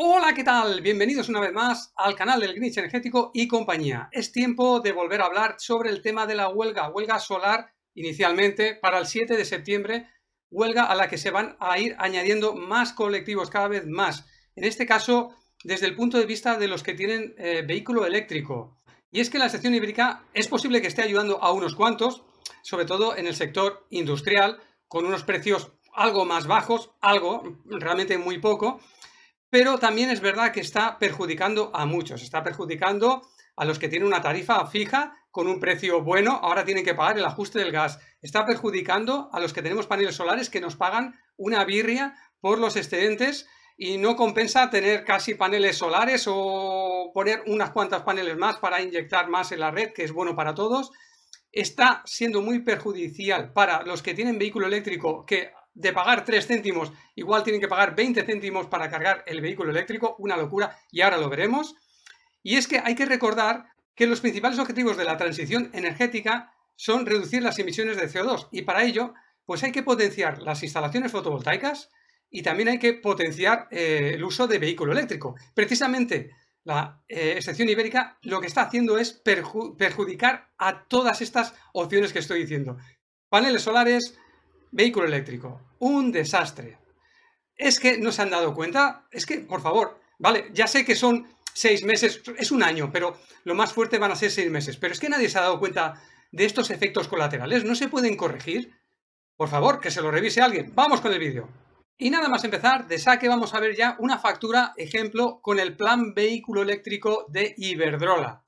Hola, ¿qué tal? Bienvenidos una vez más al canal del Grinch Energético y compañía. Es tiempo de volver a hablar sobre el tema de la huelga, huelga solar inicialmente para el 7 de septiembre, huelga a la que se van a ir añadiendo más colectivos, cada vez más. En este caso, desde el punto de vista de los que tienen eh, vehículo eléctrico. Y es que la sección híbrida es posible que esté ayudando a unos cuantos, sobre todo en el sector industrial, con unos precios algo más bajos, algo, realmente muy poco, pero también es verdad que está perjudicando a muchos, está perjudicando a los que tienen una tarifa fija con un precio bueno, ahora tienen que pagar el ajuste del gas, está perjudicando a los que tenemos paneles solares que nos pagan una birria por los excedentes y no compensa tener casi paneles solares o poner unas cuantas paneles más para inyectar más en la red, que es bueno para todos. Está siendo muy perjudicial para los que tienen vehículo eléctrico, que de pagar 3 céntimos, igual tienen que pagar 20 céntimos para cargar el vehículo eléctrico, una locura, y ahora lo veremos. Y es que hay que recordar que los principales objetivos de la transición energética son reducir las emisiones de CO2 y para ello pues hay que potenciar las instalaciones fotovoltaicas y también hay que potenciar eh, el uso de vehículo eléctrico. Precisamente la eh, excepción ibérica lo que está haciendo es perjudicar a todas estas opciones que estoy diciendo. Paneles solares, vehículo eléctrico un desastre. Es que no se han dado cuenta, es que, por favor, vale, ya sé que son seis meses, es un año, pero lo más fuerte van a ser seis meses. Pero es que nadie se ha dado cuenta de estos efectos colaterales, no se pueden corregir. Por favor, que se lo revise alguien. Vamos con el vídeo. Y nada más empezar, de saque vamos a ver ya una factura, ejemplo, con el plan vehículo eléctrico de Iberdrola,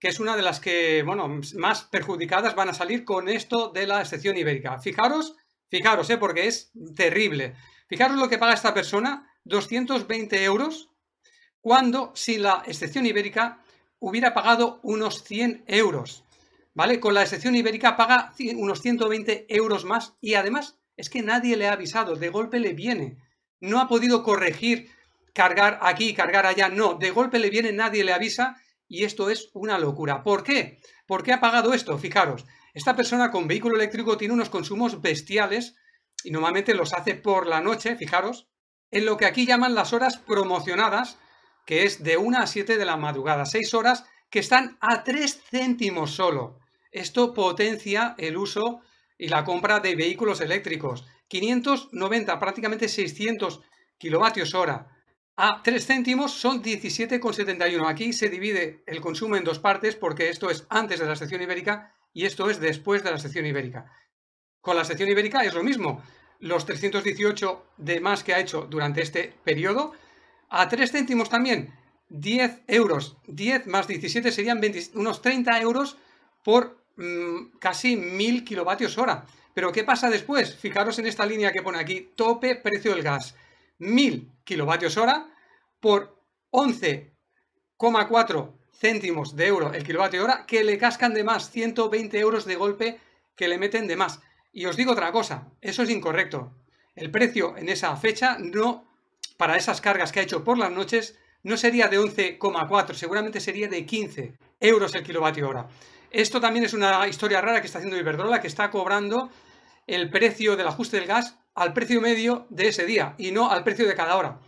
que es una de las que, bueno, más perjudicadas van a salir con esto de la excepción ibérica. Fijaros Fijaros, ¿eh? porque es terrible. Fijaros lo que paga esta persona, 220 euros, cuando si la excepción ibérica hubiera pagado unos 100 euros. ¿Vale? Con la excepción ibérica paga unos 120 euros más y además es que nadie le ha avisado, de golpe le viene. No ha podido corregir, cargar aquí, cargar allá, no, de golpe le viene, nadie le avisa y esto es una locura. ¿Por qué? ¿Por qué ha pagado esto? Fijaros, esta persona con vehículo eléctrico tiene unos consumos bestiales y normalmente los hace por la noche, fijaros, en lo que aquí llaman las horas promocionadas, que es de 1 a 7 de la madrugada, 6 horas que están a 3 céntimos solo. Esto potencia el uso y la compra de vehículos eléctricos. 590, prácticamente 600 kilovatios hora. A 3 céntimos son 17,71. Aquí se divide el consumo en dos partes porque esto es antes de la sección ibérica y esto es después de la sección ibérica. Con la sección ibérica es lo mismo. Los 318 de más que ha hecho durante este periodo, a 3 céntimos también, 10 euros. 10 más 17 serían unos 30 euros por mm, casi 1000 kilovatios hora. Pero ¿qué pasa después? Fijaros en esta línea que pone aquí, tope precio del gas. 1000 kilovatios hora por 11,4 céntimos de euro el kilovatio hora que le cascan de más, 120 euros de golpe que le meten de más. Y os digo otra cosa, eso es incorrecto. El precio en esa fecha no, para esas cargas que ha hecho por las noches, no sería de 11,4, seguramente sería de 15 euros el kilovatio hora. Esto también es una historia rara que está haciendo Iberdrola, que está cobrando el precio del ajuste del gas al precio medio de ese día y no al precio de cada hora.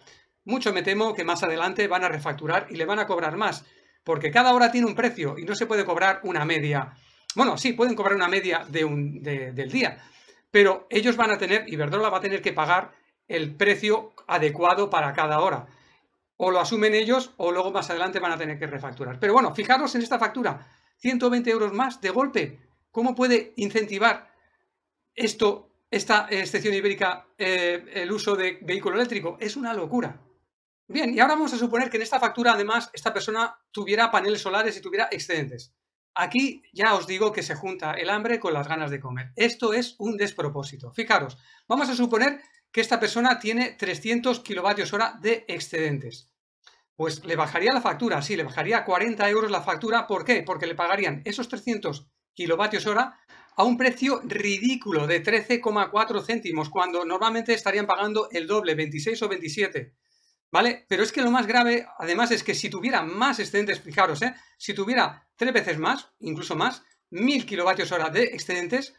Mucho me temo que más adelante van a refacturar y le van a cobrar más porque cada hora tiene un precio y no se puede cobrar una media. Bueno, sí, pueden cobrar una media de un, del día, pero ellos van a tener, y Iberdrola va a tener que pagar el precio adecuado para cada hora. O lo asumen ellos o luego más adelante van a tener que refacturar. Pero bueno, fijaros en esta factura, 120 euros más de golpe. ¿Cómo puede incentivar esto, esta excepción ibérica, eh, el uso de vehículo eléctrico? Es una locura. Bien, y ahora vamos a suponer que en esta factura, además, esta persona tuviera paneles solares y tuviera excedentes. Aquí ya os digo que se junta el hambre con las ganas de comer. Esto es un despropósito. Fijaros, vamos a suponer que esta persona tiene 300 kilovatios hora de excedentes. Pues le bajaría la factura, sí, le bajaría 40 euros la factura. ¿Por qué? Porque le pagarían esos 300 kilovatios hora a un precio ridículo de 13,4 céntimos, cuando normalmente estarían pagando el doble, 26 o 27 ¿vale? Pero es que lo más grave, además, es que si tuviera más excedentes, fijaros, ¿eh? si tuviera tres veces más, incluso más, mil kilovatios hora de excedentes,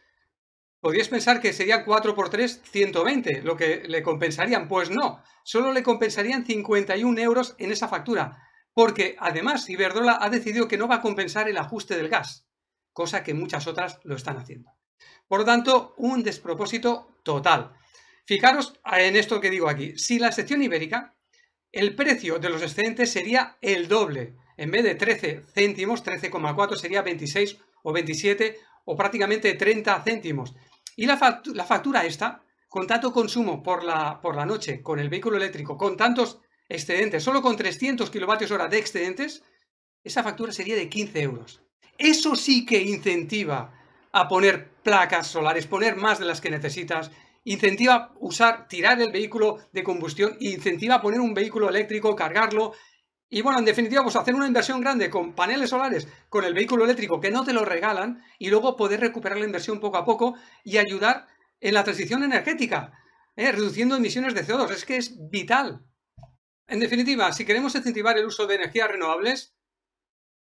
podríais pensar que serían 4 por 3, 120, lo que le compensarían. Pues no, solo le compensarían 51 euros en esa factura, porque además Iberdrola ha decidido que no va a compensar el ajuste del gas, cosa que muchas otras lo están haciendo. Por lo tanto, un despropósito total. Fijaros en esto que digo aquí. Si la sección ibérica el precio de los excedentes sería el doble. En vez de 13 céntimos, 13,4 sería 26 o 27 o prácticamente 30 céntimos. Y la, factura, la esta, con tanto consumo por la, por la noche, con el vehículo eléctrico, con tantos excedentes, solo con 300 kilovatios hora de excedentes, esa factura sería de 15 euros. Eso sí que incentiva a poner placas solares, poner más de las que necesitas, incentiva usar, tirar el vehículo de combustión, incentiva poner un vehículo eléctrico, cargarlo. Y bueno, en definitiva, pues hacer una inversión grande con paneles solares, con el vehículo eléctrico que no te lo regalan y luego poder recuperar la inversión poco a poco y ayudar en la transición energética, ¿eh? reduciendo emisiones de CO2. Es que es vital. En definitiva, si queremos incentivar el uso de energías renovables,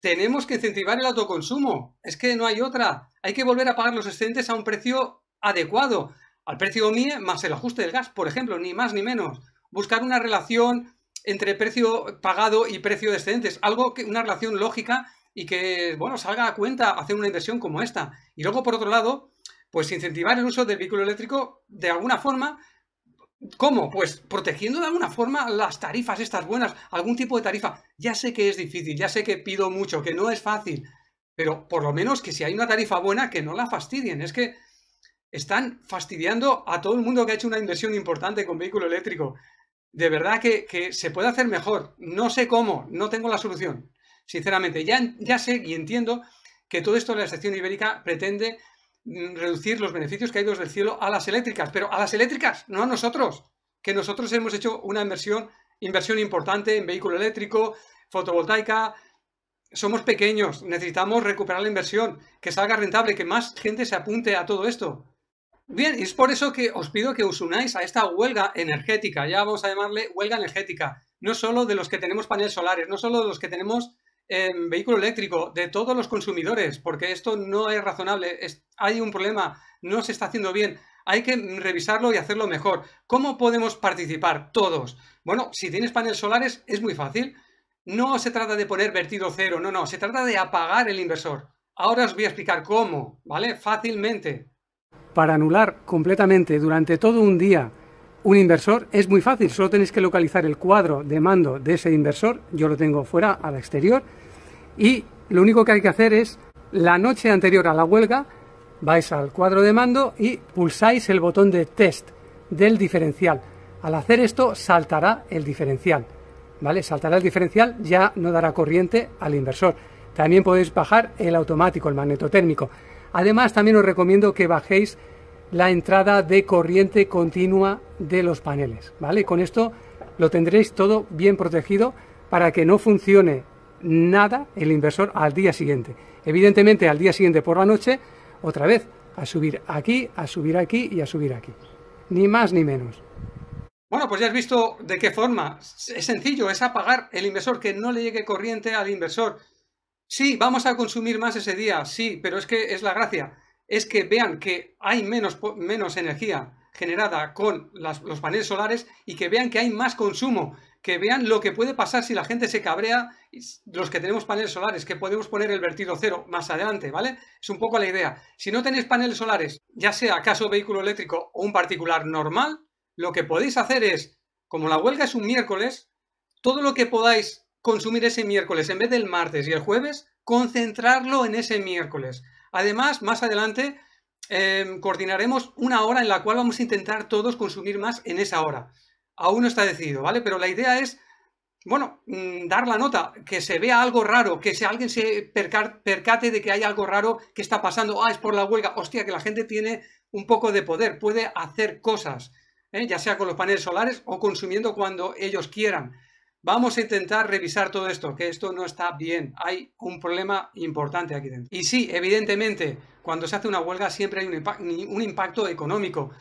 tenemos que incentivar el autoconsumo. Es que no hay otra. Hay que volver a pagar los excedentes a un precio adecuado al precio mío más el ajuste del gas, por ejemplo, ni más ni menos. Buscar una relación entre precio pagado y precio de excedentes, algo que una relación lógica y que, bueno, salga a cuenta hacer una inversión como esta. Y luego, por otro lado, pues incentivar el uso del vehículo eléctrico de alguna forma. ¿Cómo? Pues protegiendo de alguna forma las tarifas estas buenas, algún tipo de tarifa. Ya sé que es difícil, ya sé que pido mucho, que no es fácil, pero por lo menos que si hay una tarifa buena, que no la fastidien. Es que están fastidiando a todo el mundo que ha hecho una inversión importante con vehículo eléctrico. De verdad que, se puede hacer mejor. No sé cómo, no tengo la solución. Sinceramente, ya, sé y entiendo que todo esto de la sección ibérica pretende mm, reducir los beneficios que caídos del cielo a las eléctricas, pero a las eléctricas, no a nosotros, que nosotros hemos hecho una inversión, inversión importante en vehículo eléctrico, fotovoltaica, somos pequeños, necesitamos recuperar la inversión, que salga rentable, que más gente se apunte a todo esto. Bien, y es por eso que os pido que os unáis a esta huelga energética, ya vamos a llamarle huelga energética, no solo de los que tenemos paneles solares, no solo de los que tenemos em, vehículo eléctrico, de todos los consumidores, porque esto no es razonable, hay un problema, no se está haciendo bien, hay que revisarlo y hacerlo mejor. ¿Cómo podemos participar todos? Bueno, si tienes paneles solares es muy fácil, no se trata de poner vertido cero, no, no, se trata de apagar el inversor. Ahora os voy a explicar cómo, ¿vale? Fácilmente para anular completamente durante todo un día un inversor es muy fácil, solo tenéis que localizar el cuadro de mando de ese inversor, yo lo tengo fuera al exterior, y lo único que hay que hacer es la noche anterior a la huelga, vais al cuadro de mando y pulsáis el botón de test del diferencial. Al hacer esto saltará el diferencial, ¿vale? Saltará el diferencial, ya no dará corriente al inversor. También podéis bajar el automático, el magnetotérmico. Además, también os recomiendo que bajéis la entrada de corriente continua de los paneles, ¿vale? Con esto lo tendréis todo bien protegido para que no funcione nada el inversor al día siguiente. Evidentemente, al día siguiente por la noche, otra vez, a subir aquí, a subir aquí y a subir aquí. Ni más ni menos. Bueno, pues ya has visto de qué forma. Es sencillo, es apagar el inversor, que no le llegue corriente al inversor. Sí, vamos a consumir más ese día, sí, pero es que es la gracia. Es que vean que hay menos, menos energía generada con los paneles solares y que vean que hay más consumo, que vean lo que puede pasar si la gente se cabrea, los que tenemos paneles solares, que podemos poner el vertido cero más adelante, ¿vale? Es un poco la idea. Si no tenéis paneles solares, ya sea caso vehículo eléctrico o un particular normal, lo que podéis hacer es, como la huelga es un miércoles, todo lo que podáis consumir ese miércoles en vez del martes y el jueves, concentrarlo en ese miércoles. Además, más adelante em, coordinaremos una hora en la cual vamos a intentar todos consumir más en esa hora. Aún no está decidido, ¿vale? Pero la idea es, bueno, mm, dar la nota, que se vea algo raro, que si alguien se percate de que hay algo raro que está pasando, ah, es por la huelga, hostia, que la gente tiene un poco de poder, puede hacer cosas, ¿eh? ya sea con los paneles solares o consumiendo cuando ellos quieran. Vamos a intentar revisar todo esto, que esto no está bien. Hay un problema importante aquí dentro. Y sí, evidentemente, cuando se hace una huelga siempre hay un, impacto económico.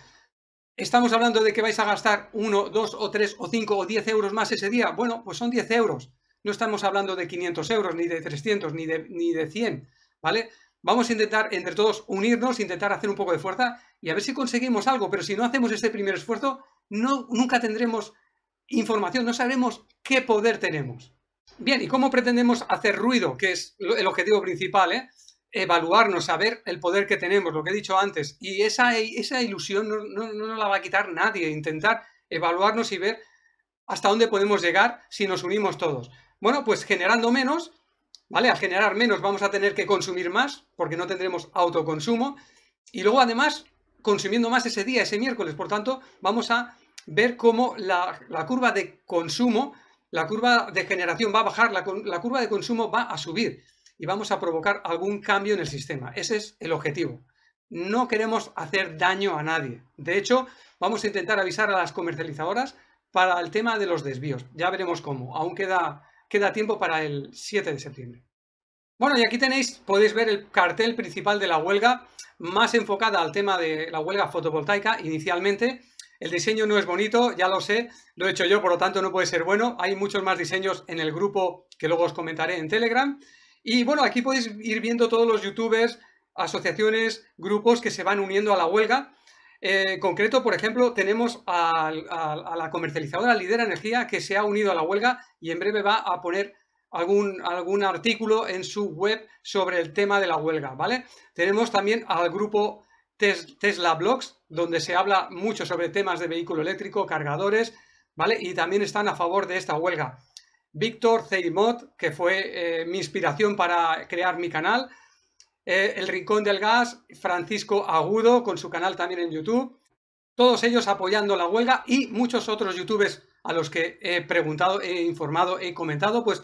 Estamos hablando de que vais a gastar 1, 2 o 3 o 5 o 10 euros más ese día. Bueno, pues son 10 euros. No estamos hablando de 500 euros, ni de 300, ni de, ni de 100, ¿vale? Vamos a intentar entre todos unirnos, intentar hacer un poco de fuerza y a ver si conseguimos algo. Pero si no hacemos este primer esfuerzo, no, nunca tendremos información, no sabemos qué poder tenemos. Bien, ¿y cómo pretendemos hacer ruido? Que es el objetivo principal, ¿eh? evaluarnos, saber el poder que tenemos, lo que he dicho antes. Y esa, esa ilusión no, no la va a quitar nadie, intentar evaluarnos y ver hasta dónde podemos llegar si nos unimos todos. Bueno, pues generando menos, ¿vale? Al generar menos vamos a tener que consumir más porque no tendremos autoconsumo. Y luego además consumiendo más ese día, ese miércoles, por tanto vamos a ver cómo la, curva de consumo, la curva de generación va a bajar, la, la curva de consumo va a subir y vamos a provocar algún cambio en el sistema. Ese es el objetivo. No queremos hacer daño a nadie. De hecho, vamos a intentar avisar a las comercializadoras para el tema de los desvíos. Ya veremos cómo. Aún queda, queda tiempo para el 7 de septiembre. Bueno, y aquí tenéis, podéis ver el cartel principal de la huelga, más enfocada al tema de la huelga fotovoltaica inicialmente, el diseño no es bonito, ya lo sé, lo he hecho yo, por lo tanto no puede ser bueno. Hay muchos más diseños en el grupo que luego os comentaré en Telegram. Y bueno, aquí podéis ir viendo todos los youtubers, asociaciones, grupos que se van uniendo a la huelga. Eh, en concreto, por ejemplo, tenemos a, la comercializadora Lidera Energía que se ha unido a la huelga y en breve va a poner algún, algún artículo en su web sobre el tema de la huelga, ¿vale? Tenemos también al grupo Tesla Blogs, donde se habla mucho sobre temas de vehículo eléctrico, cargadores, ¿vale? Y también están a favor de esta huelga. Víctor Ceimot, que fue eh, mi inspiración para crear mi canal. Eh, El Rincón del Gas, Francisco Agudo, con su canal también en YouTube. Todos ellos apoyando la huelga y muchos otros youtubers a los que he preguntado, he informado, he comentado, pues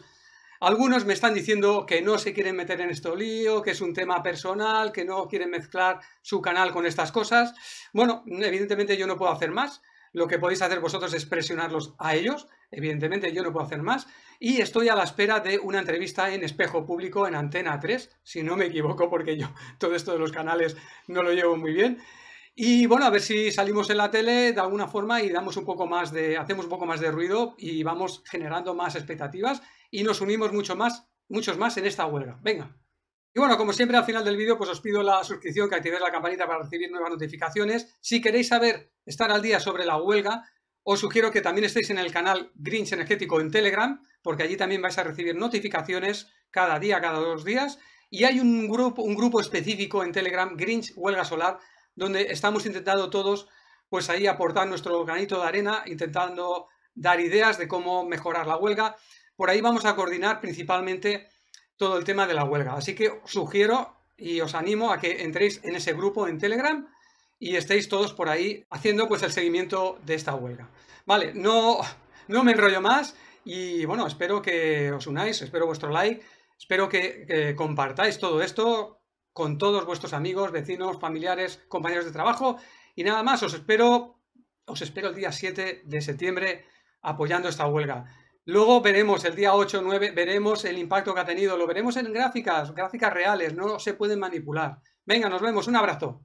algunos me están diciendo que no se quieren meter en esto lío, que es un tema personal, que no quieren mezclar su canal con estas cosas. Bueno, evidentemente yo no puedo hacer más. Lo que podéis hacer vosotros es presionarlos a ellos. Evidentemente yo no puedo hacer más. Y estoy a la espera de una entrevista en espejo público en Antena 3, si no me equivoco, porque yo todo esto de los canales no lo llevo muy bien. Y bueno, a ver si salimos en la tele de alguna forma y damos un poco más de, hacemos un poco más de ruido y vamos generando más expectativas y nos unimos mucho más, muchos más en esta huelga. Venga. Y bueno, como siempre al final del vídeo, pues os pido la suscripción, que activéis la campanita para recibir nuevas notificaciones. Si queréis saber, estar al día sobre la huelga, os sugiero que también estéis en el canal Grinch Energético en Telegram, porque allí también vais a recibir notificaciones cada día, cada dos días. Y hay un grupo, un grupo específico en Telegram, Grinch Huelga Solar, donde estamos intentando todos, pues ahí aportar nuestro granito de arena, intentando dar ideas de cómo mejorar la huelga. Por ahí vamos a coordinar principalmente todo el tema de la huelga. Así que sugiero y os animo a que entréis en ese grupo en Telegram y estéis todos por ahí haciendo pues el seguimiento de esta huelga. Vale, no, no me enrollo más y bueno, espero que os unáis, espero vuestro like, espero que compartáis todo esto con todos vuestros amigos, vecinos, familiares, compañeros de trabajo. Y nada más, os espero, os espero el día 7 de septiembre apoyando esta huelga. Luego veremos el día 8, 9, veremos el impacto que ha tenido, lo veremos en gráficas, gráficas reales, no se pueden manipular. Venga, nos vemos, un abrazo.